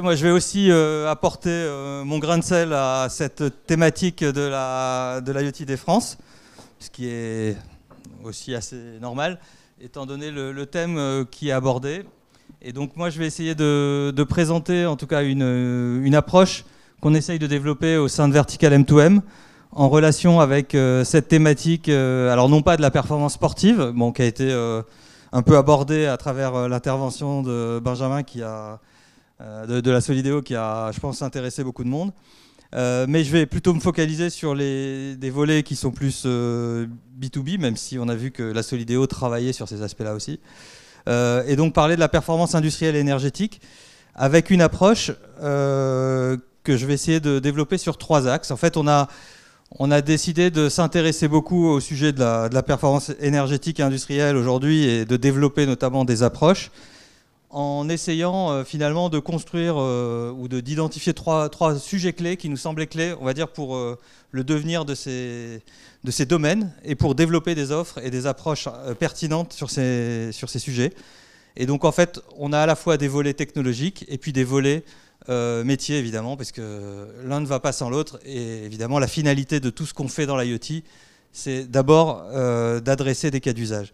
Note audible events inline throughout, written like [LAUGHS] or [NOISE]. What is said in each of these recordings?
Moi, je vais aussi euh, apporter euh, mon grain de sel à cette thématique de la de l'IoT des France, ce qui est aussi assez normal, étant donné le, thème euh, qui est abordé. Et donc, moi, je vais essayer de, de présenter, en tout cas, une, une approche qu'on essaye de développer au sein de Vertical M2M en relation avec cette thématique, alors non pas de la performance sportive, bon, qui a été un peu abordée à travers l'intervention de Benjamin qui a euh, de, la Solidéo qui a, je pense, intéressé beaucoup de monde. Euh, mais je vais plutôt me focaliser sur les, des volets qui sont plus B2B, euh, même si on a vu que la Solidéo travaillait sur ces aspects-là aussi. et donc parler de la performance industrielle énergétique avec une approche que je vais essayer de développer sur trois axes. En fait, on a, décidé de s'intéresser beaucoup au sujet de la, de la, performance énergétique industrielle aujourd'hui et de développer notamment des approches en essayant euh, finalement de construire euh, ou de d'identifier trois, trois, sujets clés qui nous semblaient clés, on va dire, pour euh, le devenir de ces, de ces domaines et pour développer des offres et des approches pertinentes sur ces, sur ces sujets. Et donc en fait, on a à la fois des volets technologiques et puis des volets métiers, évidemment, parce que l'un ne va pas sans l'autre. Et évidemment, la finalité de tout ce qu'on fait dans l'IoT, c'est d'abord d'adresser des cas d'usage.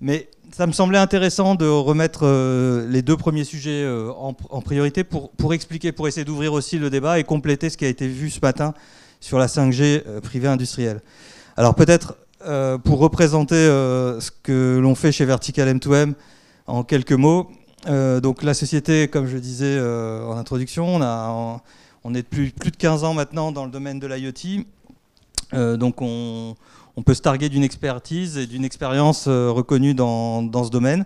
Mais ça me semblait intéressant de remettre euh, les deux premiers sujets euh, en, priorité pour, pour, expliquer, pour essayer d'ouvrir aussi le débat et compléter ce qui a été vu ce matin sur la 5G euh, privée industrielle. Alors peut-être pour représenter ce que l'on fait chez Vertical M2M en quelques mots. donc la société, comme je disais en introduction, on, a, on est depuis plus de 15 ans maintenant dans le domaine de l'IoT. donc on, on peut se targuer d'une expertise et d'une expérience euh, reconnue dans, ce domaine,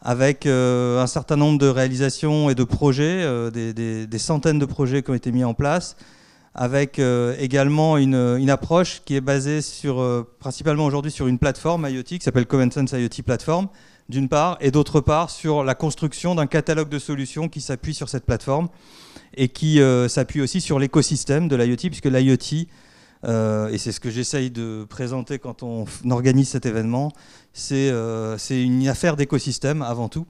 avec euh, un certain nombre de réalisations et de projets, euh, des, centaines de projets qui ont été mis en place, avec également une, approche qui est basée sur, principalement aujourd'hui sur une plateforme IoT qui s'appelle Common Sense IoT Platform, d'une part, et d'autre part sur la construction d'un catalogue de solutions qui s'appuie sur cette plateforme et qui s'appuie aussi sur l'écosystème de l'IoT, puisque l'IoT euh, et c'est ce que j'essaye de présenter quand on organise cet événement. Euh, c'est une affaire d'écosystème avant tout.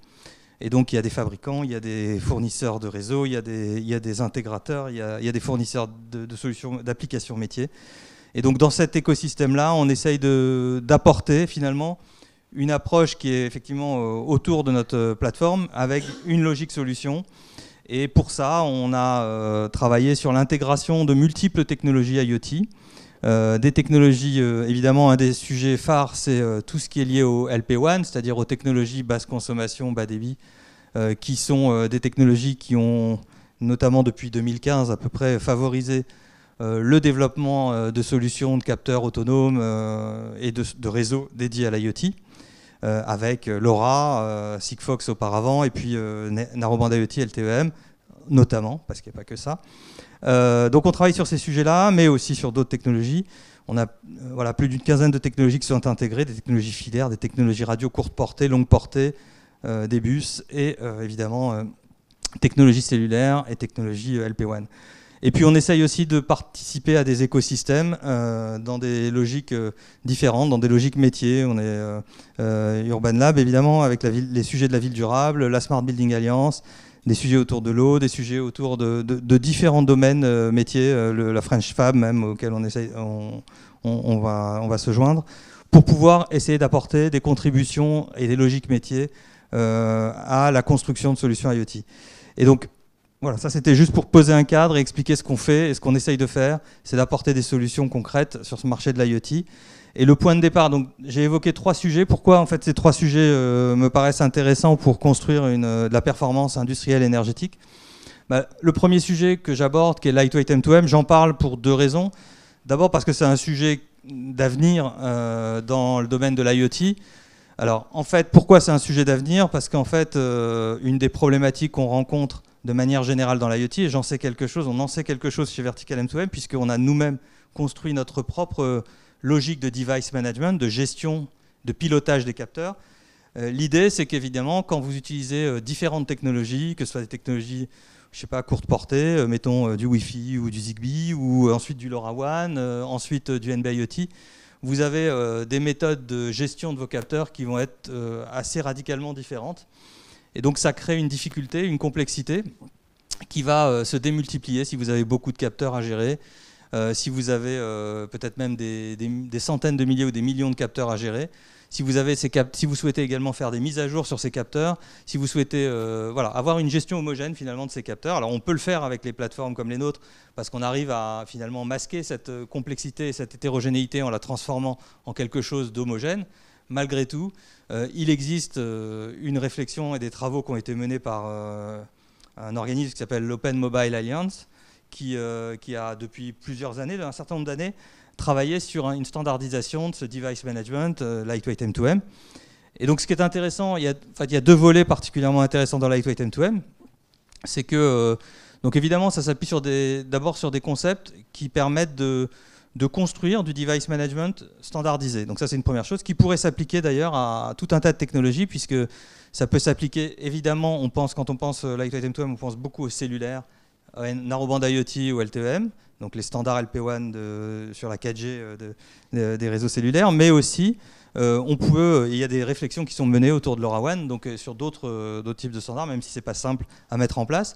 Et donc il y a des fabricants, il y a des fournisseurs de réseaux, il y a des, intégrateurs, il y a, des fournisseurs de, solutions, d'applications métiers. Et donc dans cet écosystème-là, on essaye d'apporter finalement une approche qui est effectivement euh, autour de notre plateforme avec une logique solution. Et pour ça, on a travaillé sur l'intégration de multiples technologies IoT euh, des technologies, euh, évidemment, un des sujets phares, c'est euh, tout ce qui est lié au LP1, c'est-à-dire aux technologies basse consommation, bas débit, qui sont des technologies qui ont, notamment depuis 2015 à peu près, favorisé le développement de solutions de capteurs autonomes et de, réseaux dédiés à l'IoT, avec LoRa, Sigfox auparavant, et puis Narrowband IoT, LTEM, notamment, parce qu'il n'y a pas que ça. Euh, donc on travaille sur ces sujets-là, mais aussi sur d'autres technologies. On a euh, voilà, plus d'une quinzaine de technologies qui sont intégrées, des technologies filaires, des technologies radio courte portée, longue portée, euh, des bus, et évidemment technologies cellulaires et technologies LP1. Et puis on essaye aussi de participer à des écosystèmes dans des logiques différentes, dans des logiques métiers. On est Urban Lab évidemment avec la ville, les sujets de la ville durable, la Smart Building Alliance, des sujets autour de l'eau, des sujets autour de, différents domaines euh, métiers, euh, la French Fab même, auquel on, on, va, se joindre, pour pouvoir essayer d'apporter des contributions et des logiques métiers euh, à la construction de solutions IoT. Et donc, voilà, ça c'était juste pour poser un cadre et expliquer ce qu'on fait et ce qu'on essaye de faire, c'est d'apporter des solutions concrètes sur ce marché de l'IoT. Et le point de départ, donc j'ai évoqué trois sujets. Pourquoi en fait ces trois sujets euh, me paraissent intéressants pour construire une, euh, de la performance industrielle énergétique bah, Le premier sujet que j'aborde, qui est Lightweight M2M, j'en parle pour deux raisons. D'abord parce que c'est un sujet d'avenir euh, dans le domaine de l'IoT. Alors en fait, pourquoi c'est un sujet d'avenir Parce qu'en fait, une des problématiques qu'on rencontre de manière générale dans l'IoT, et j'en sais quelque chose, on en sait quelque chose chez Vertical M2M, puisqu'on a nous-mêmes construit notre propre logique de device management, de gestion, de pilotage des capteurs. Euh, l'idée, c'est qu'évidemment, quand vous utilisez euh, différentes technologies, que ce soit des technologies, je sais pas, courte portée, euh, mettons du Wi-Fi ou du Zigbee, ou ensuite du LoRaWAN, ensuite du NB-IoT, vous avez des méthodes de gestion de vos capteurs qui vont être assez radicalement différentes. Et donc ça crée une difficulté, une complexité qui va se démultiplier si vous avez beaucoup de capteurs à gérer, euh, si vous avez euh, peut-être même des, centaines de milliers ou des millions de capteurs à gérer, si vous, avez ces si vous souhaitez également faire des mises à jour sur ces capteurs, si vous souhaitez euh, voilà, avoir une gestion homogène finalement de ces capteurs. Alors on peut le faire avec les plateformes comme les nôtres parce qu'on arrive à finalement masquer cette complexité cette hétérogénéité en la transformant en quelque chose d'homogène. Malgré tout, il existe une réflexion et des travaux qui ont été menés par un organisme qui s'appelle l'Open Mobile Alliance euh, qui, a depuis plusieurs années, un certain nombre d'années, travaillé sur une standardisation de ce device management, euh, lightweight M2M. Et donc ce qui est intéressant, il y a, il deux volets particulièrement intéressants dans lightweight M2M, c'est que, euh, donc évidemment, ça s'appuie d'abord sur des concepts qui permettent de, construire du device management standardisé. Donc ça, c'est une première chose qui pourrait s'appliquer d'ailleurs à tout un tas de technologies, puisque ça peut s'appliquer, évidemment, on pense, quand on pense lightweight M2M, on pense beaucoup aux cellulaire, narrowband IoT ou LTEM, donc les standards LP1 sur la 4G euh, des réseaux cellulaires, mais aussi euh, on euh, il y a des réflexions qui sont menées autour de l'ORAWAN, donc sur d'autres types de standards, même si ce n'est pas simple à mettre en place.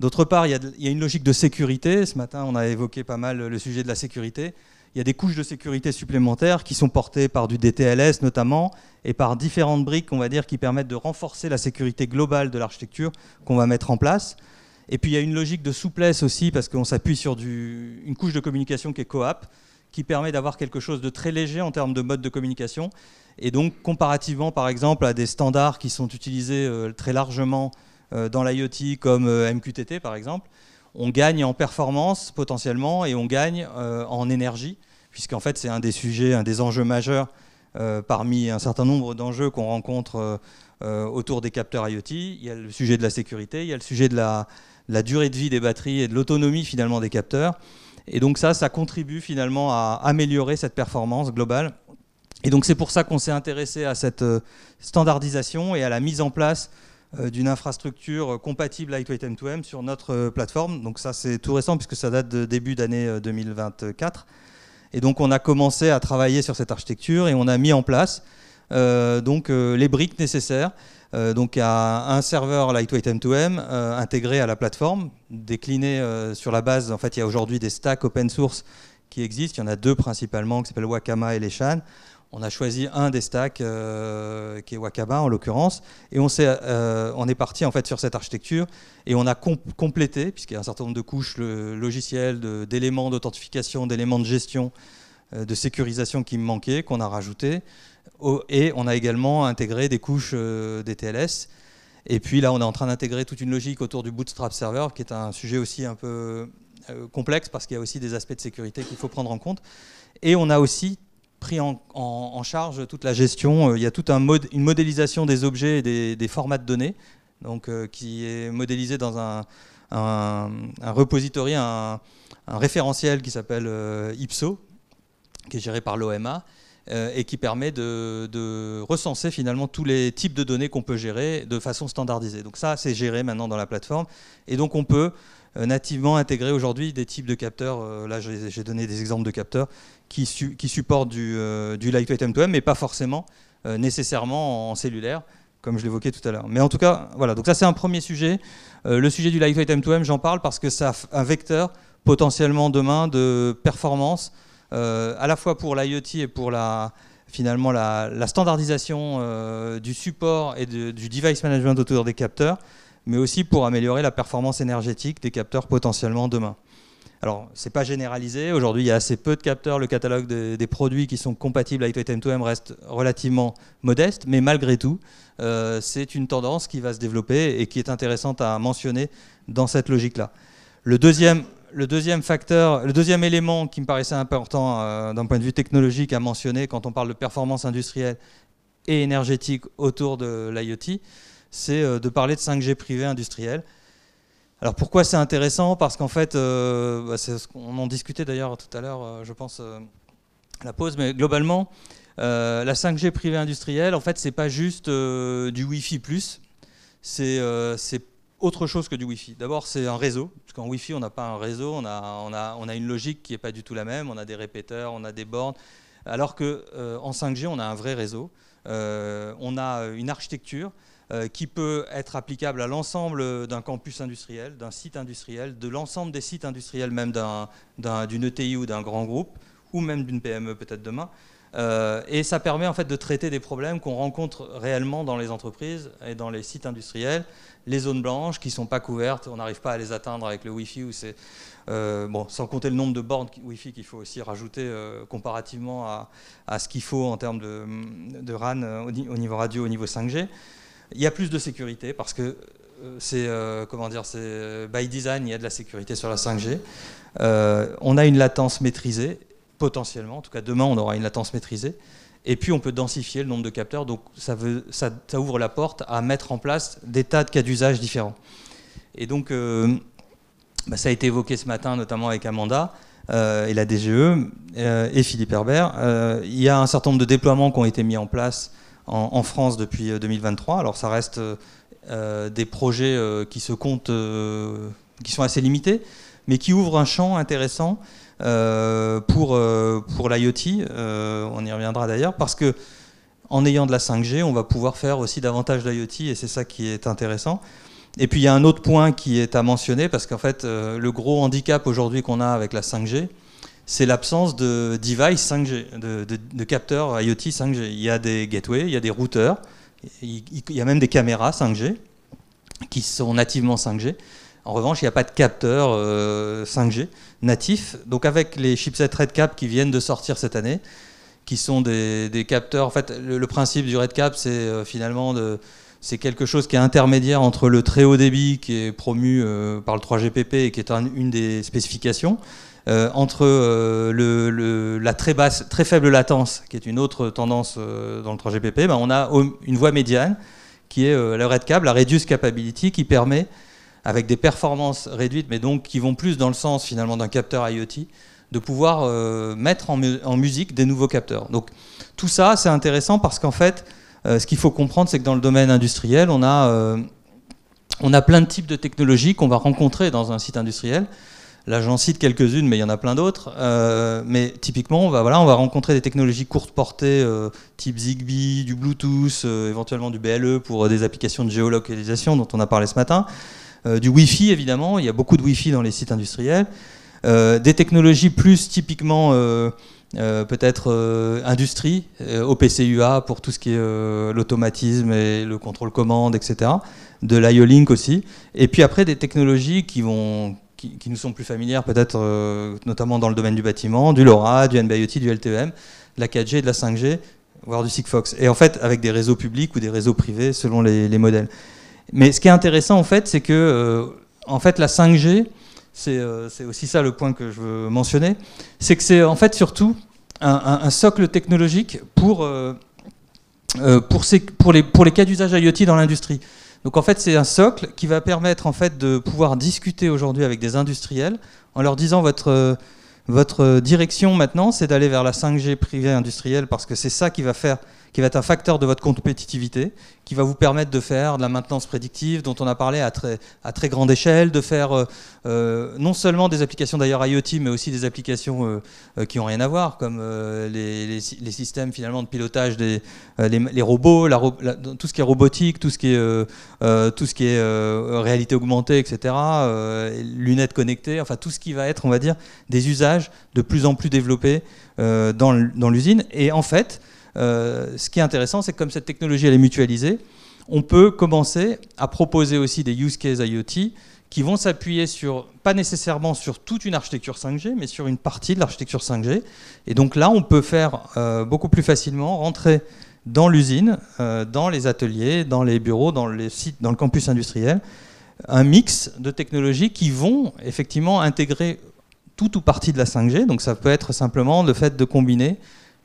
D'autre part, il y, a, il y, a, une logique de sécurité. Ce matin, on a évoqué pas mal le sujet de la sécurité. Il y a des couches de sécurité supplémentaires qui sont portées par du DTLS notamment et par différentes briques, on va dire, qui permettent de renforcer la sécurité globale de l'architecture qu'on va mettre en place. Et puis il y a une logique de souplesse aussi, parce qu'on s'appuie sur une couche de communication qui est coap, qui permet d'avoir quelque chose de très léger en termes de mode de communication. Et donc, comparativement, par exemple, à des standards qui sont utilisés euh, très largement euh, dans l'IoT, comme euh, MQTT, par exemple, on gagne en performance potentiellement et on gagne en énergie, puisqu'en fait, c'est un des sujets, un des enjeux majeurs parmi un certain nombre d'enjeux qu'on rencontre autour des capteurs IoT. Il y a le sujet de la sécurité, il y a le sujet de la, la durée de vie des batteries et de l'autonomie finalement des capteurs. Et donc ça, ça contribue finalement à améliorer cette performance globale. Et donc c'est pour ça qu'on s'est intéressé à cette euh, standardisation et à la mise en place euh, d'une infrastructure euh, compatible Lightweight M2M sur notre plateforme. Donc ça c'est tout récent puisque ça date de début d'année 2024. Et donc on a commencé à travailler sur cette architecture et on a mis en place euh, donc euh, les briques nécessaires. Euh, donc à un serveur lightweight M2M intégré à la plateforme, décliné sur la base. En fait, il y a aujourd'hui des stacks open source qui existent. Il y en a deux principalement qui s'appellent Wakama et Leshan. On a choisi un des stacks qui est Wakaba en l'occurrence, et on, est, parti en fait sur cette architecture et on a complété, puisqu'il y a un certain nombre de couches le, logicielles, d'éléments d'authentification, d'éléments de gestion, de sécurisation qui me manquaient, qu'on a rajouté. Et on a également intégré des couches euh, des TLS Et puis là, on est en train d'intégrer toute une logique autour du Bootstrap Server, qui est un sujet aussi un peu euh, complexe, parce qu'il y a aussi des aspects de sécurité qu'il faut prendre en compte. Et on a aussi pris en, charge toute la gestion. Euh, il y a toute une modélisation des objets et des, formats de données, donc, qui est modélisée dans un, un repository, un, référentiel qui s'appelle IPSO, qui est géré par l'OMA. Euh, et qui permet de, recenser finalement tous les types de données qu'on peut gérer de façon standardisée. Donc ça, c'est géré maintenant dans la plateforme. Et donc on peut euh, nativement intégrer aujourd'hui des types de capteurs. Euh, là, j'ai donné des exemples de capteurs qui, supportent du, du lightweight M2M, mais pas forcément nécessairement en cellulaire, comme je l'évoquais tout à l'heure. Mais en tout cas, voilà. Donc ça, c'est un premier sujet. le sujet du lightweight M2M, j'en parle parce que c'est un vecteur potentiellement demain de performance euh, à la fois pour l'IoT et pour la, finalement la, standardisation euh, du support et du device management autour des capteurs, mais aussi pour améliorer la performance énergétique des capteurs potentiellement demain. Alors, ce n'est pas généralisé. Aujourd'hui, il y a assez peu de capteurs. Le catalogue des produits qui sont compatibles avec M2M reste relativement modeste, mais malgré tout, euh, c'est une tendance qui va se développer et qui est intéressante à mentionner dans cette logique-là. Le deuxième, le deuxième facteur, le deuxième élément qui me paraissait important euh, d'un point de vue technologique à mentionner quand on parle de performance industrielle et énergétique autour de l'IoT, c'est euh, de parler de 5G privé industriel. Alors pourquoi c'est intéressant Parce qu'en fait, euh, bah, c'est ce qu'on en discutait d'ailleurs tout à l'heure, je pense, à la pause, mais globalement, la 5G privée industrielle, en fait, c'est pas juste du Wi-Fi plus, c'est autre chose que du Wi-Fi. D'abord, c'est un réseau, parce qu'en Wi-Fi, on n'a pas un réseau, on a, on, a, une logique qui n'est pas du tout la même, on a des répéteurs, on a des bornes, alors qu'en euh, en 5G, on a un vrai réseau, euh, on a euh, une architecture qui peut être applicable à l'ensemble d'un campus industriel, d'un site industriel, de l'ensemble des sites industriels même d'une ETI ou d'un grand groupe, ou même d'une PME peut-être demain. et ça permet en fait de traiter des problèmes qu'on rencontre réellement dans les entreprises et dans les sites industriels les zones blanches qui ne sont pas couvertes, on n'arrive pas à les atteindre avec le Wi-Fi. Euh, bon, sans compter le nombre de bornes Wi-Fi qu'il faut aussi rajouter euh, comparativement à, à ce qu'il faut en termes de, RAN euh, au niveau radio, au niveau 5G. Il y a plus de sécurité parce que c'est comment dire, c'est by design, il y a de la sécurité sur la 5G. on a une latence maîtrisée, potentiellement, en tout cas demain on aura une latence maîtrisée. Et puis on peut densifier le nombre de capteurs, donc ça, ça, ouvre la porte à mettre en place des tas de cas d'usage différents. Et donc euh, bah, ça a été évoqué ce matin notamment avec Amanda euh, et la DGE euh, et Philippe Herbert. il y a un certain nombre de déploiements qui ont été mis en place en, en France depuis 2023. Alors ça reste des projets qui se comptent, qui sont assez limités, mais qui ouvrent un champ intéressant euh, pour, euh, pour l'IoT, euh, on y reviendra d'ailleurs, parce que en ayant de la 5G, on va pouvoir faire aussi davantage d'IoT, et c'est ça qui est intéressant. Et puis il y a un autre point qui est à mentionner, parce qu'en fait, le gros handicap aujourd'hui qu'on a avec la 5G, c'est l'absence de device 5G, de, de, capteurs IoT 5G. Il y a des gateways, il y a des routeurs, il y a même des caméras 5G qui sont nativement 5G, en revanche, il n'y a pas de capteur 5G euh, natif. Donc avec les chipsets RedCap qui viennent de sortir cette année, qui sont des, capteurs. En fait, le, principe du RedCap, c'est euh, finalement c'est quelque chose qui est intermédiaire entre le très haut débit qui est promu euh, par le 3GPP et qui est une des spécifications, entre la très basse, très faible latence, qui est une autre tendance dans le 3GPP, ben, on a une voie médiane qui est le RedCap, la Reduce Capability, qui permet avec des performances réduites, mais donc qui vont plus dans le sens finalement d'un capteur IoT, de pouvoir euh, mettre en, musique des nouveaux capteurs. Donc tout ça, c'est intéressant parce qu'en fait, euh, ce qu'il faut comprendre, c'est que dans le domaine industriel, on a, euh, on a plein de types de technologies qu'on va rencontrer dans un site industriel. Là, j'en cite quelques-unes, mais il y en a plein d'autres. mais typiquement, on va, voilà, on va rencontrer des technologies courte portée, type Zigbee, du Bluetooth, éventuellement du BLE pour des applications de géolocalisation dont on a parlé ce matin. Euh, du Wi-Fi évidemment, il y a beaucoup de Wi-Fi dans les sites industriels, euh, des technologies plus typiquement euh, peut-être industrie, OPCUA pour tout ce qui est l'automatisme et le contrôle commande, etc. De l'IoLink aussi. Et puis après des technologies qui vont qui, nous sont plus familières, peut-être notamment dans le domaine du bâtiment, du LoRa, du NB-IoT, du ltm e de la 4G, de la 5G, voire du Sigfox. Et en fait, avec des réseaux publics ou des réseaux privés selon les modèles. Mais ce qui est intéressant, en fait, c'est que euh, en fait, la 5G, euh, c'est aussi ça le point que je veux mentionner, c'est que c'est en fait surtout un, socle technologique pour, euh, pour, ces, pour, les, pour les cas d'usage IoT dans l'industrie. Donc en fait, c'est un socle qui va permettre en fait de pouvoir discuter aujourd'hui avec des industriels en leur disant votre, votre direction maintenant, c'est d'aller vers la 5G privée industrielle parce que c'est ça qui va faire qui va être un facteur de votre compétitivité, qui va vous permettre de faire de la maintenance prédictive dont on a parlé à très, à très grande échelle, de faire euh, euh, non seulement des applications d'ailleurs IoT, mais aussi des applications euh, qui n'ont rien à voir, comme les, systèmes finalement de pilotage des les, robots, la, tout ce qui est robotique, tout ce qui est, tout ce qui est réalité augmentée, etc., lunettes connectées, enfin tout ce qui va être, on va dire, des usages de plus en plus développés dans l'usine. Et en fait, euh, ce qui est intéressant, c'est que comme cette technologie elle est mutualisée, on peut commencer à proposer aussi des use cases IoT qui vont s'appuyer sur, pas nécessairement sur toute une architecture 5G, mais sur une partie de l'architecture 5G. Et donc là, on peut faire euh, beaucoup plus facilement rentrer dans l'usine, euh, dans les ateliers, dans les bureaux, dans les sites, dans le campus industriel, un mix de technologies qui vont effectivement intégrer tout ou partie de la 5G. Donc ça peut être simplement le fait de combiner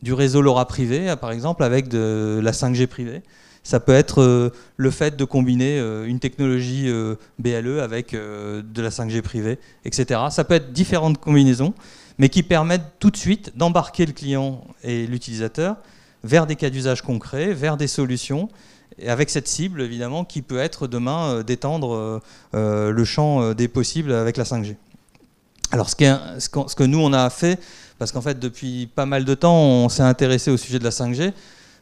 du réseau LoRa privé, euh, par exemple, avec de la 5G privée. Ça peut être euh, le fait de combiner euh, une technologie BLE avec de la 5G privée, etc. Ça peut être différentes combinaisons, mais qui permettent tout de suite d'embarquer le client et l'utilisateur vers des cas d'usage concrets, vers des solutions, et avec cette cible évidemment qui peut être demain d'étendre le champ des possibles avec la 5G. Alors ce, que nous on a fait, parce qu'en fait depuis pas mal de temps on s'est intéressé au sujet de la 5G,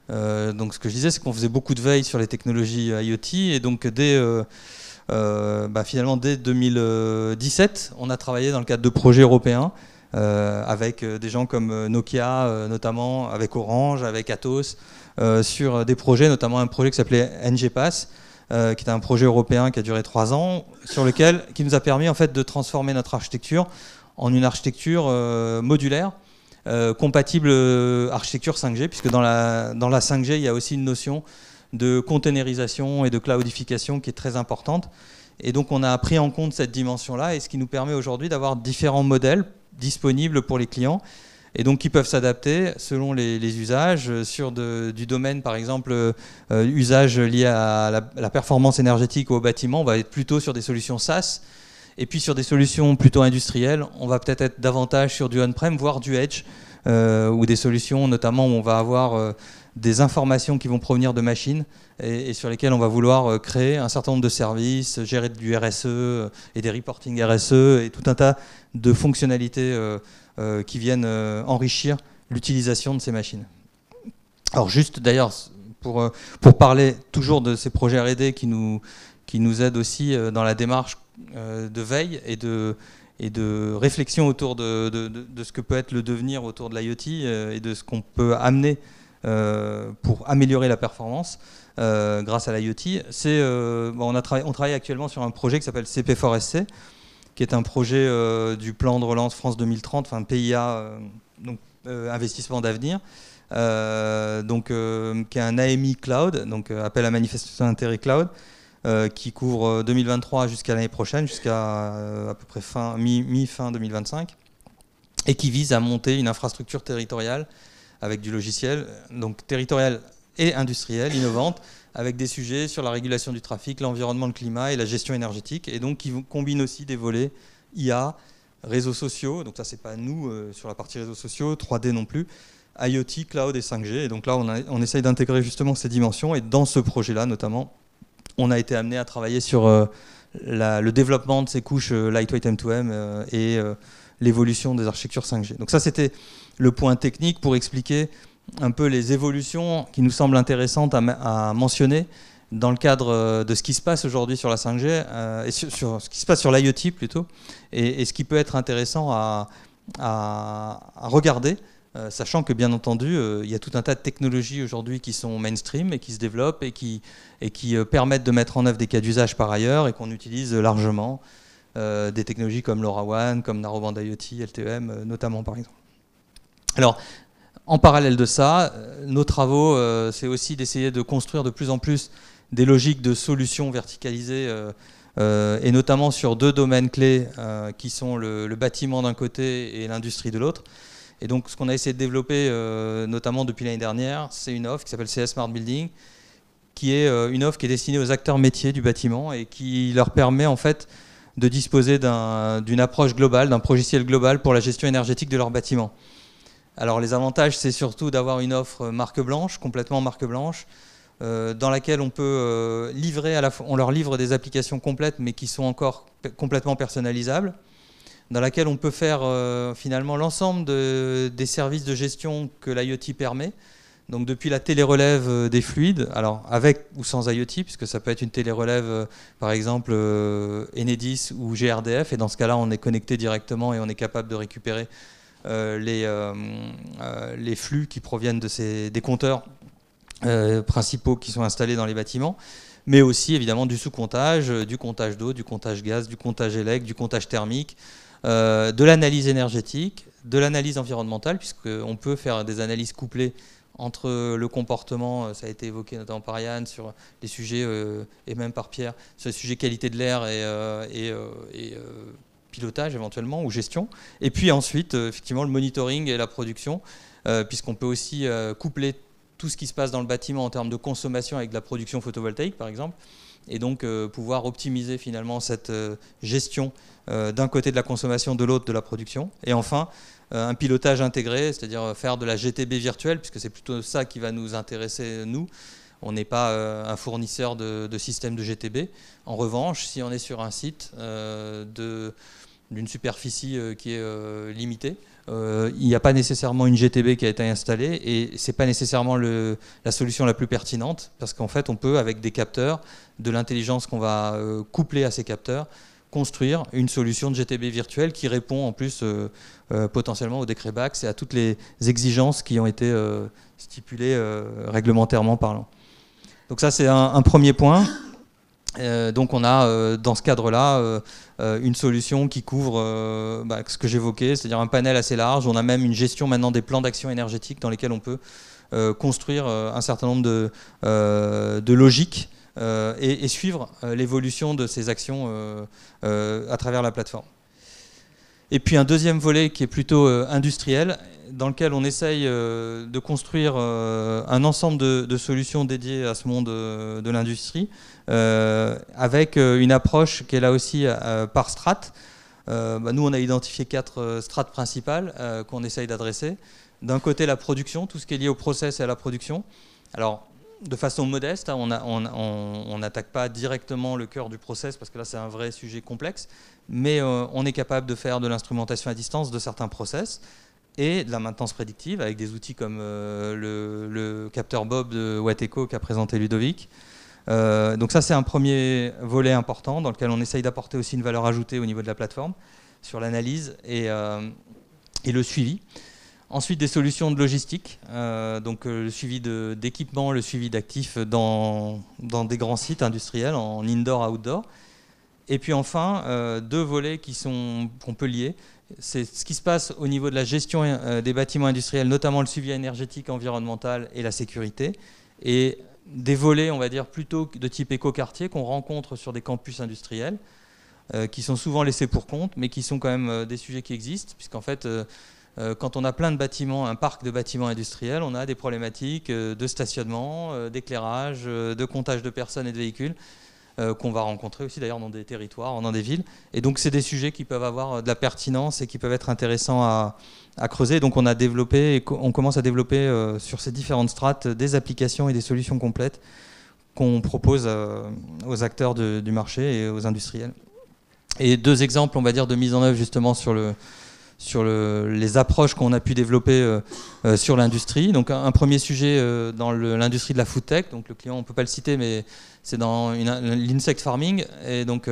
euh, donc ce que je disais, c'est qu'on faisait beaucoup de veille sur les technologies euh, IoT et donc euh, bah, finalement dès 2017, on a travaillé dans le cadre de projets européens avec des gens comme Nokia, notamment avec Orange, avec Atos, sur des projets, notamment un projet qui s'appelait NGPass, euh, qui est un projet européen qui a duré trois ans, sur lequel, qui nous a permis en fait de transformer notre architecture en une architecture euh, modulaire, euh, compatible architecture 5G, puisque dans la, dans la 5G, il y a aussi une notion de containerisation et de cloudification qui est très importante. Et donc on a pris en compte cette dimension-là, et ce qui nous permet aujourd'hui d'avoir différents modèles disponibles pour les clients et donc qui peuvent s'adapter selon les, usages euh, sur du domaine, par exemple, euh, usage lié à la, performance énergétique ou au bâtiment, on va être plutôt sur des solutions SaaS. Et puis sur des solutions plutôt industrielles, on va peut-être être davantage sur du on-prem, voire du edge, euh, ou des solutions notamment où on va avoir des informations qui vont provenir de machines et, sur lesquelles on va vouloir créer un certain nombre de services, gérer du RSE et des reporting RSE et tout un tas de fonctionnalités euh, qui viennent euh, enrichir l'utilisation de ces machines. Alors juste d'ailleurs, euh, pour, parler toujours de ces projets RD qui nous, aident aussi dans la démarche de veille et de, réflexion autour de, ce que peut être le devenir autour de l'IoT et de ce qu'on peut amener pour améliorer la performance grâce à l'IoT. on travaille actuellement sur un projet qui s'appelle CP4SC, qui est un projet euh, du plan de relance France 2030, enfin PIA, euh, donc euh, investissement d'avenir. donc, qui est un AMI cloud, donc appel à manifestation d'intérêt cloud, qui couvre 2023 jusqu'à l'année prochaine, jusqu'à à peu près mi-fin 2025, et qui vise à monter une infrastructure territoriale avec du logiciel, donc territorial et industriel, innovante, avec des sujets sur la régulation du trafic, l'environnement, le climat et la gestion énergétique, et donc qui combinent aussi des volets IA, réseaux sociaux, donc ça c'est pas nous euh, sur la partie réseaux sociaux, 3D non plus, IoT, cloud et 5G, et donc là on, on essaye d'intégrer justement ces dimensions, et dans ce projet-là notamment, on a été amené à travailler sur euh, le développement de ces couches euh, lightweight M2M et l'évolution des architectures 5G. Donc ça c'était le point technique pour expliquer un peu les évolutions qui nous semblent intéressantes à, mentionner dans le cadre euh, de ce qui se passe aujourd'hui sur la 5G euh, et sur, ce qui se passe sur l'IoT plutôt et, ce qui peut être intéressant à, regarder euh, sachant que bien entendu, il y a tout un tas de technologies aujourd'hui qui sont mainstream et qui se développent et qui, et qui permettent de mettre en œuvre des cas d'usage par ailleurs et qu'on utilise largement. des technologies comme LoRaWAN, comme Narrowband IoT, LTEM notamment par exemple. Alors, en parallèle de ça, euh, nos travaux, euh, c'est aussi d'essayer de construire de plus en plus des logiques de solutions verticalisées, euh, et notamment sur deux domaines clés qui sont le, bâtiment d'un côté et l'industrie de l'autre. Et donc, ce qu'on a essayé de développer, notamment depuis l'année dernière, c'est une offre qui s'appelle CS Smart Building, qui est une offre qui est destinée aux acteurs métiers du bâtiment et qui leur permet en fait de disposer d'une approche globale, d'un logiciel global pour la gestion énergétique de leur bâtiment. Alors les avantages, c'est surtout d'avoir une offre marque blanche, complètement marque blanche, euh, dans laquelle on peut euh, livrer, à la on leur livre des applications complètes, mais qui sont encore complètement personnalisables, dans laquelle on peut faire euh, finalement l'ensemble des services de gestion que l'IoT permet. Donc depuis la télérelève des fluides, alors avec ou sans IoT, puisque ça peut être une télérelève par exemple Enedis ou GRDF, et dans ce cas-là on est connecté directement et on est capable de récupérer euh, euh, euh, les, flux qui proviennent de ces, des compteurs principaux qui sont installés dans les bâtiments mais aussi évidemment du sous-comptage, du comptage d'eau, du comptage gaz, du comptage électrique, du comptage thermique, de l'analyse énergétique, de l'analyse environnementale, puisqu'on peut faire des analyses couplées entre le comportement, ça a été évoqué notamment par Yann sur les sujets, et même par Pierre, sur les sujets qualité de l'air et pilotage éventuellement ou gestion. Et puis ensuite, euh, effectivement, le monitoring et la production, euh, puisqu'on peut aussi euh, coupler tout ce qui se passe dans le bâtiment en termes de consommation avec la production photovoltaïque, par exemple et donc pouvoir optimiser finalement cette gestion d'un côté de la consommation, de l'autre de la production. Et enfin, un pilotage intégré, c'est-à-dire faire de la GTB virtuelle, puisque c'est plutôt ça qui va nous intéresser, nous, on n'est pas euh, un fournisseur de, de, système de GTB. En revanche, si on est sur un site euh, d'une superficie euh, qui est limitée, il n'y a pas nécessairement une GTB qui a été installée et ce n'est pas nécessairement la solution la plus pertinente parce qu'en fait, on peut, avec des capteurs, de l'intelligence qu'on va coupler à ces capteurs, construire une solution de GTB virtuelle qui répond en plus potentiellement au décret BACS et à toutes les exigences qui ont été stipulées réglementairement parlant. Donc ça, c'est un, premier point. Euh, donc on a euh, dans ce cadre-là euh, une solution qui couvre bah, ce que j'évoquais, c'est-à-dire un panel assez large. On a même une gestion maintenant des plans d'action énergétique dans lesquels on peut construire un certain nombre de, logiques et, suivre l'évolution de ces actions à travers la plateforme. Et puis un deuxième volet qui est plutôt euh, industriel, dans lequel on essaye euh, de construire euh, un ensemble de, solutions dédiées à ce monde de, l'industrie, avec une approche qui est là aussi par strates. Bah, nous, on a identifié quatre strates principales qu'on essaye d'adresser. D'un côté, la production, tout ce qui est lié au process et à la production. Alors, de façon modeste, hein, on n'attaque pas directement le cœur du process parce que là c'est un vrai sujet complexe, mais euh, on est capable de faire de l'instrumentation à distance de certains process et de la maintenance prédictive avec des outils comme euh, le, capteur Bob de Wateco qu'a présenté Ludovic. Euh, donc ça c'est un premier volet important dans lequel on essaye d'apporter aussi une valeur ajoutée au niveau de la plateforme sur l'analyse et, le suivi. Ensuite, des solutions de logistique, euh, donc euh, le suivi d'équipements, le suivi d'actifs dans, dans, des grands sites industriels, en indoor-outdoor. Et puis enfin, euh, deux volets qui sont qu'on peut lier. C'est ce qui se passe au niveau de la gestion des bâtiments industriels, notamment le suivi énergétique, environnemental et la sécurité. Et des volets, on va dire, plutôt de type éco-quartier qu'on rencontre sur des campus industriels, qui sont souvent laissés pour compte, mais qui sont quand même des sujets qui existent, puisqu'en fait euh, quand on a plein de bâtiments, un parc de bâtiments industriels, on a des problématiques euh, de stationnement, euh, d'éclairage, de comptage de personnes et de véhicules. qu'on va rencontrer aussi d'ailleurs dans des territoires, dans des villes. Et donc c'est des sujets qui peuvent avoir de la pertinence et qui peuvent être intéressants à, creuser. Donc on a développé, et on commence à développer sur ces différentes strates des applications et des solutions complètes qu'on propose aux acteurs du marché et aux industriels. Et deux exemples, on va dire, de mise en œuvre justement sur le, sur les approches qu'on a pu développer euh, euh, sur l'industrie. Donc un, premier sujet euh, dans l'industrie de la food tech, donc le client on ne peut pas le citer mais c'est dans l'insect farming et donc qui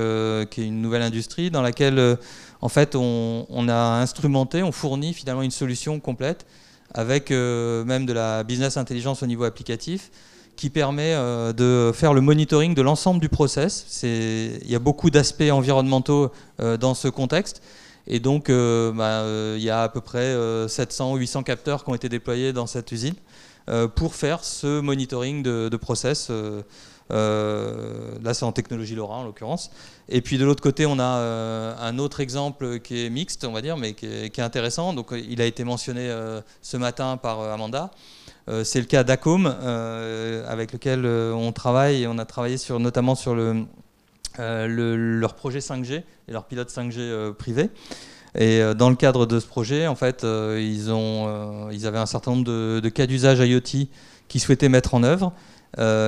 est une nouvelle industrie dans laquelle en fait on, on, a instrumenté, on fournit finalement une solution complète avec même de la business intelligence au niveau applicatif qui permet de faire le monitoring de l'ensemble du process. Il y a beaucoup d'aspects environnementaux dans ce contexte. Et donc, euh, bah, euh, il y a à peu près 700 ou 800 capteurs qui ont été déployés dans cette usine euh, pour faire ce monitoring de, process. là, c'est en technologie LoRa en l'occurrence. Et puis de l'autre côté, on a un autre exemple qui est mixte, on va dire, mais qui est, intéressant. Donc, il a été mentionné ce matin par Amanda. c'est le cas d'Acom, avec lequel on travaille. Et on a travaillé sur, notamment sur le, euh, leur projet 5G et leur pilote 5G euh, privé. Et euh, dans le cadre de ce projet, en fait, ils, ont, ils avaient un certain nombre de, cas d'usage IoT qu'ils souhaitaient mettre en œuvre.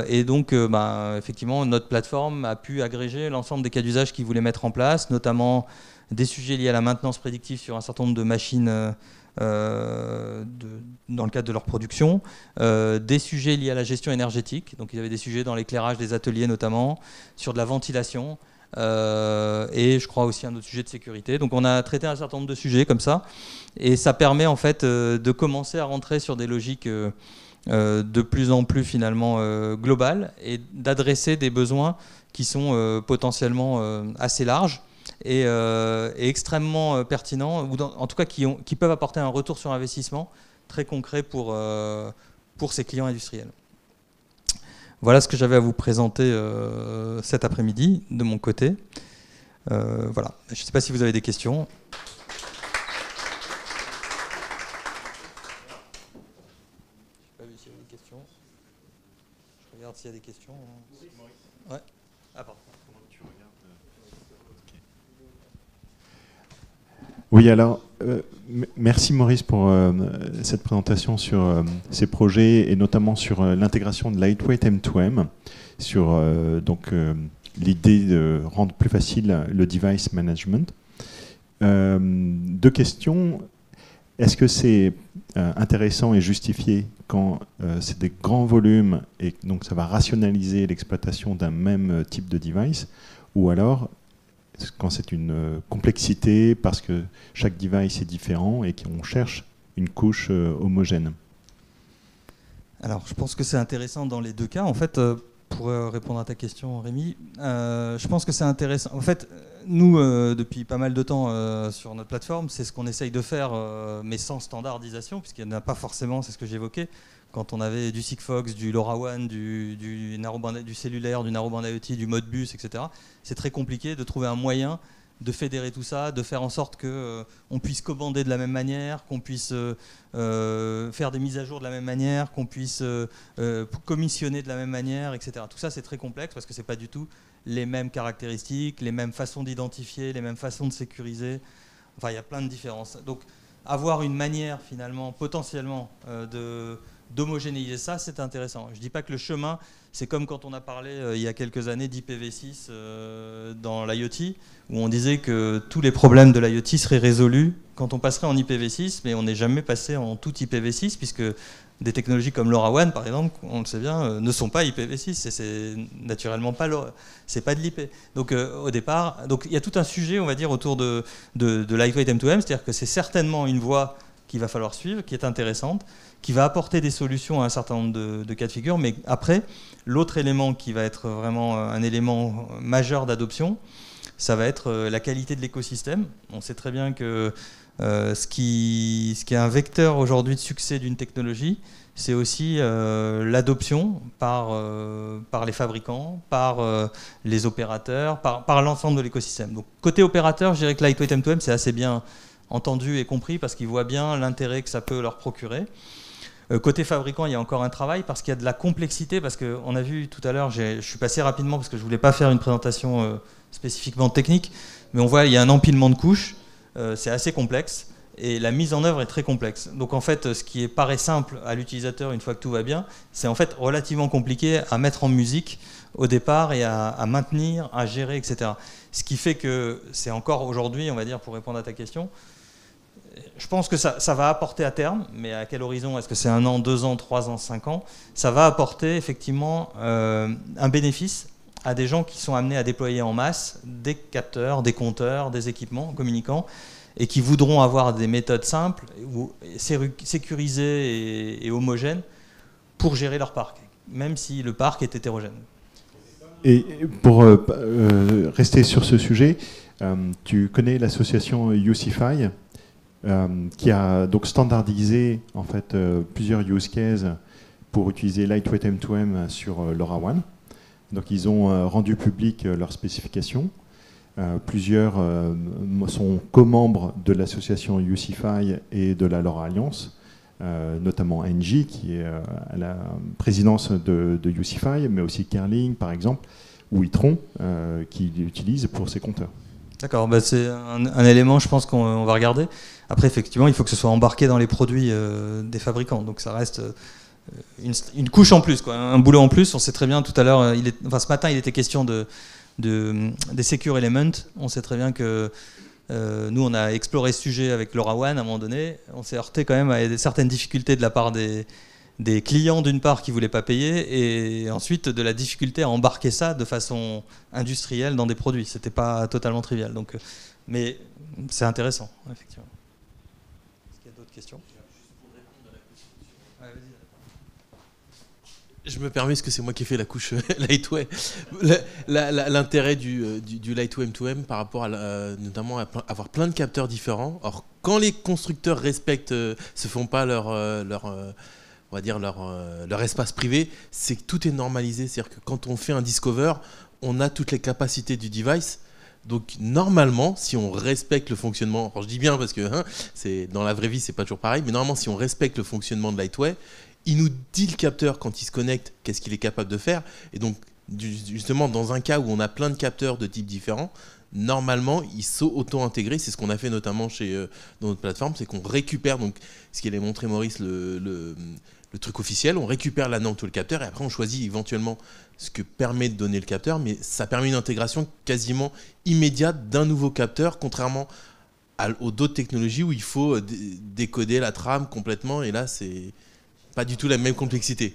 et donc, ben, effectivement, notre plateforme a pu agréger l'ensemble des cas d'usage qu'ils voulaient mettre en place, notamment des sujets liés à la maintenance prédictive sur un certain nombre de machines euh, dans le cadre de leur production, euh, des sujets liés à la gestion énergétique, donc il y avait des sujets dans l'éclairage des ateliers notamment, sur de la ventilation, euh, et je crois aussi un autre sujet de sécurité. Donc on a traité un certain nombre de sujets comme ça, et ça permet en fait de commencer à rentrer sur des logiques... de plus en plus finalement globales, et d'adresser des besoins qui sont potentiellement assez larges. Euh, et, extrêmement euh, pertinents, ou en tout cas qui, ont, qui, peuvent apporter un retour sur investissement très concret pour, euh, pour ces clients industriels. Voilà ce que j'avais à vous présenter cet après-midi de mon côté. voilà, je ne sais pas si vous avez des questions. Je s'il y a des questions. Hein. Ouais. Oui, alors, euh, merci Maurice pour euh, cette présentation sur euh, ces projets et notamment sur l'intégration de Lightweight M2M, sur donc l'idée de rendre plus facile le device management. deux questions. Est-ce que c'est intéressant et justifié quand c'est des grands volumes et donc ça va rationaliser l'exploitation d'un même type de device ou alors quand c'est une euh, complexité, parce que chaque device est différent et qu'on cherche une couche euh, homogène Alors, je pense que c'est intéressant dans les deux cas. En fait, euh, pour répondre à ta question, Rémi, je pense que c'est intéressant. En fait, nous, depuis pas mal de temps sur notre plateforme, c'est ce qu'on essaye de faire, mais sans standardisation, puisqu'il n'y en a pas forcément, c'est ce que j'évoquais quand on avait du Sigfox, du LoRaWAN, du, du, du cellulaire, du narrowband IoT, e du Modbus, etc. C'est très compliqué de trouver un moyen de fédérer tout ça, de faire en sorte qu'on euh, on puisse commander de la même manière, qu'on puisse euh, euh, faire des mises à jour de la même manière, qu'on puisse commissionner de la même manière, etc. Tout ça, c'est très complexe parce que ce n'est pas du tout les mêmes caractéristiques, les mêmes façons d'identifier, les mêmes façons de sécuriser. Enfin, il y a plein de différences. Donc, avoir une manière, finalement, potentiellement, de d'homogénéiser ça, c'est intéressant. Je ne dis pas que le chemin, c'est comme quand on a parlé euh, il y a quelques années d'IPv6 euh, dans l'IoT, où on disait que tous les problèmes de l'IoT seraient résolus quand on passerait en IPv6, mais on n'est jamais passé en tout IPv6, puisque des technologies comme LoRaWAN, par exemple, on le sait bien, euh, ne sont pas IPv6, et c'est naturellement pas c'est pas de l'IP. Donc au départ, donc il y a tout un sujet, on va dire, autour de, de, de lightweight M2M, c'est-à-dire que c'est certainement une voie qu'il va falloir suivre, qui est intéressante qui va apporter des solutions à un certain nombre de, cas de figure. Mais après, l'autre élément qui va être vraiment euh, un élément majeur d'adoption, ça va être euh, la qualité de l'écosystème. On sait très bien que euh, ce, qui, est un vecteur aujourd'hui de succès d'une technologie, c'est aussi l'adoption par, par les fabricants, par les opérateurs, par, par l'ensemble de l'écosystème. Donc côté opérateur, je dirais que Lightweight M2M, c'est assez bien entendu et compris parce qu'ils voient bien l'intérêt que ça peut leur procurer. Euh, côté fabricant, il y a encore un travail parce qu'il y a de la complexité, parce qu'on a vu tout à l'heure, je suis passé rapidement parce que je ne voulais pas faire une présentation euh, spécifiquement technique, mais on voit il y a un empilement de couches, euh, c'est assez complexe, et la mise en œuvre est très complexe. Donc en fait, ce qui paraît simple à l'utilisateur une fois que tout va bien, c'est en fait relativement compliqué à mettre en musique au départ et à maintenir, à gérer, etc. Ce qui fait que c'est encore aujourd'hui, on va dire, pour répondre à ta question, je pense que ça, va apporter à terme, mais à quel horizon Est-ce que c'est un an, deux ans, trois ans, cinq ans Ça va apporter effectivement euh, un bénéfice à des gens qui sont amenés à déployer en masse des capteurs, des compteurs, des équipements communicants et qui voudront avoir des méthodes simples, ou sécurisées et, homogènes pour gérer leur parc, même si le parc est hétérogène. Et pour euh, euh, rester sur ce sujet, tu connais l'association Youcify euh, qui a donc standardisé en fait euh, plusieurs use cases pour utiliser Lightweight M2M sur euh, LoRaWAN. Donc ils ont rendu public leurs spécifications. plusieurs sont co-membres de l'association UCFI et de la LoRa Alliance, notamment NJ qui est à la présidence de, de, UCFI, mais aussi Kerling par exemple, ou Itron qui l'utilise pour ses compteurs. D'accord, bah, c'est un, élément, je pense, qu'on va regarder. Après, effectivement, il faut que ce soit embarqué dans les produits euh, des fabricants. Donc ça reste euh, une, couche en plus, quoi, un boulot en plus. On sait très bien, tout à l'heure, euh, enfin, ce matin, il était question de, des Secure Elements. On sait très bien que nous, on a exploré ce sujet avec Laura One à un moment donné. On s'est heurté quand même à certaines difficultés de la part des, des clients d'une part qui ne voulaient pas payer et ensuite de la difficulté à embarquer ça de façon industrielle dans des produits. C'était pas totalement trivial. Donc, euh, mais c'est intéressant, effectivement. Est-ce qu'il y a d'autres questions Je me permets, parce que c'est moi qui ai fait la couche euh, [LAUGHS] Lightway. L'intérêt du, euh, du, Lightway M2M par rapport à notamment à avoir plein de capteurs différents. Or, quand les constructeurs respectent, se font pas leur, leur on va dire leur, euh, leur espace privé, c'est que tout est normalisé. C'est-à-dire que quand on fait un discover, on a toutes les capacités du device. Donc normalement, si on respecte le fonctionnement, alors je dis bien parce que hein, c'est dans la vraie vie, c'est pas toujours pareil, mais normalement, si on respecte le fonctionnement de Lightway, il nous dit le capteur quand il se connecte, qu'est-ce qu'il est capable de faire, et donc justement dans un cas où on a plein de capteurs de types différents, normalement ils sont auto-intégrés. C'est ce qu'on a fait notamment chez euh, dans notre plateforme, c'est qu'on récupère donc ce a montré Maurice le, le, le truc officiel, on récupère la norme tout le capteur et après on choisit éventuellement ce que permet de donner le capteur, mais ça permet une intégration quasiment immédiate d'un nouveau capteur, contrairement à, aux d'autres technologies où il faut euh, décoder la trame complètement et là c'est pas du tout la même complexité.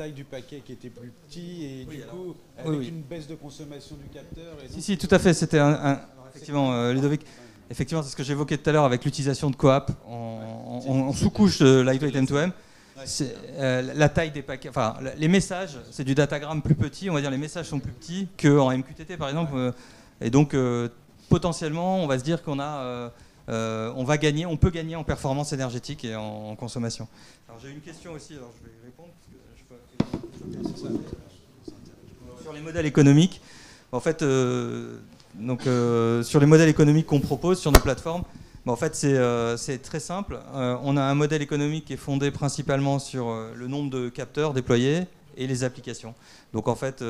taille du paquet qui était plus petit et du coup avec une baisse de consommation du capteur. si, si, tout à fait. C'était un, effectivement euh, Ludovic. Effectivement, c'est ce que j'évoquais tout à l'heure avec l'utilisation de coap en, en, sous-couche de lightweight M2M. Euh, la taille des paquets, enfin les messages, c'est du datagramme plus petit. On va dire les messages sont plus petits qu'en MQTT par exemple. Euh, et donc potentiellement, on va se dire qu'on a on va gagner, on peut gagner en performance énergétique et en, en consommation. Alors j'ai une question aussi, alors je vais répondre. Sur les modèles économiques, en fait, euh, donc, euh, sur les modèles économiques qu'on propose sur nos plateformes, bah, en fait, c'est euh, très simple. on a un modèle économique qui est fondé principalement sur le nombre de capteurs déployés et les applications. Donc, en fait,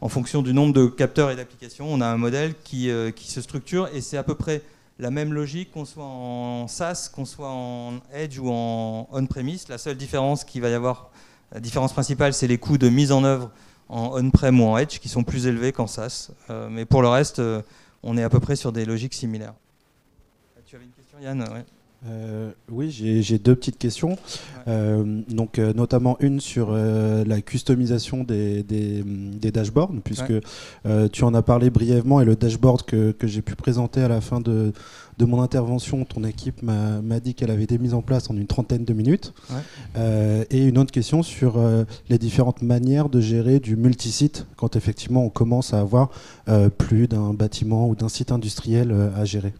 en fonction du nombre de capteurs et d'applications, on a un modèle qui, qui se structure et c'est à peu près la même logique, qu'on soit en SaaS, qu'on soit en Edge ou en on-premise. La seule différence qu'il va y avoir la différence principale, c'est les coûts de mise en œuvre en on-prem ou en edge qui sont plus élevés qu'en SaaS. Euh, mais pour le reste, euh, on est à peu près sur des logiques similaires. Ah, tu avais une question, Yann euh, oui, j'ai deux petites questions. Euh, donc, euh, notamment une sur la customisation des, mm, dashboards, puisque tu en as parlé brièvement et le dashboard que, j'ai pu présenter à la fin de, mon intervention, ton équipe m'a dit qu'elle avait été mise en place en une trentaine de minutes. et une autre question sur les différentes manières de gérer du multisite quand effectivement on commence à avoir plus d'un bâtiment ou d'un site industriel à gérer.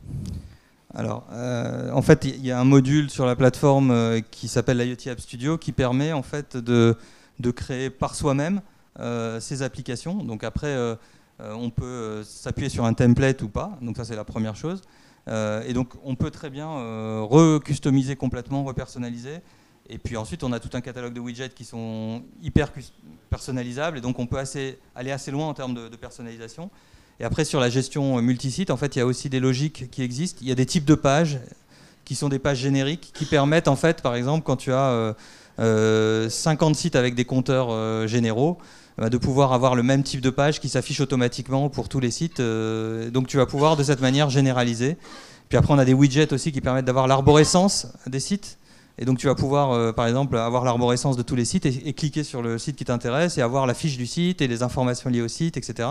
Alors, euh, en fait, il y a un module sur la plateforme euh, qui s'appelle l'IoT App Studio qui permet en fait de, créer par soi-même euh, ces applications. Donc après, on peut s'appuyer sur un template ou pas. Donc ça, c'est la première chose. et donc, on peut très bien recustomiser complètement, repersonnaliser. Et puis ensuite, on a tout un catalogue de widgets qui sont hyper personnalisables. Et donc, on peut aller assez loin en termes de personnalisation. Et après, sur la gestion multisite, en fait, il y a aussi des logiques qui existent. Il y a des types de pages qui sont des pages génériques qui permettent, en fait, par exemple, quand tu as 50 euh, euh, sites avec des compteurs euh, généraux, bah, de pouvoir avoir le même type de page qui s'affiche automatiquement pour tous les sites. donc tu vas pouvoir de cette manière généraliser. Puis après, on a des widgets aussi qui permettent d'avoir l'arborescence des sites. Et donc tu vas pouvoir, par exemple, avoir l'arborescence de tous les sites et, et cliquer sur le site qui t'intéresse et avoir la fiche du site et les informations liées au site, etc.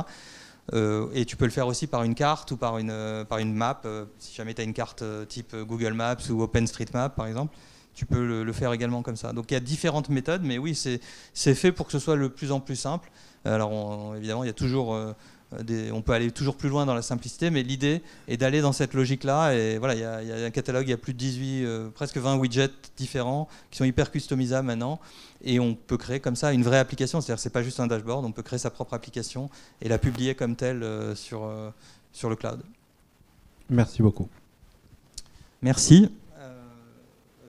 Euh, et tu peux le faire aussi par une carte ou par une, euh, par une map. Euh, si jamais tu as une carte type Google Maps ou OpenStreetMap, par exemple, tu peux le, faire également comme ça. Donc il y a différentes méthodes, mais oui, c'est fait pour que ce soit le plus en plus simple. Alors évidemment, il y a toujours euh, on peut aller toujours plus loin dans la simplicité, mais l'idée est d'aller dans cette logique-là. Et voilà, il y, a un catalogue, il y a plus de 18, euh, presque 20 widgets différents qui sont hyper customisables maintenant. Et on peut créer comme ça une vraie application. C'est-à-dire, c'est pas juste un dashboard, on peut créer sa propre application et la publier comme telle euh, sur le cloud. Merci beaucoup. Merci.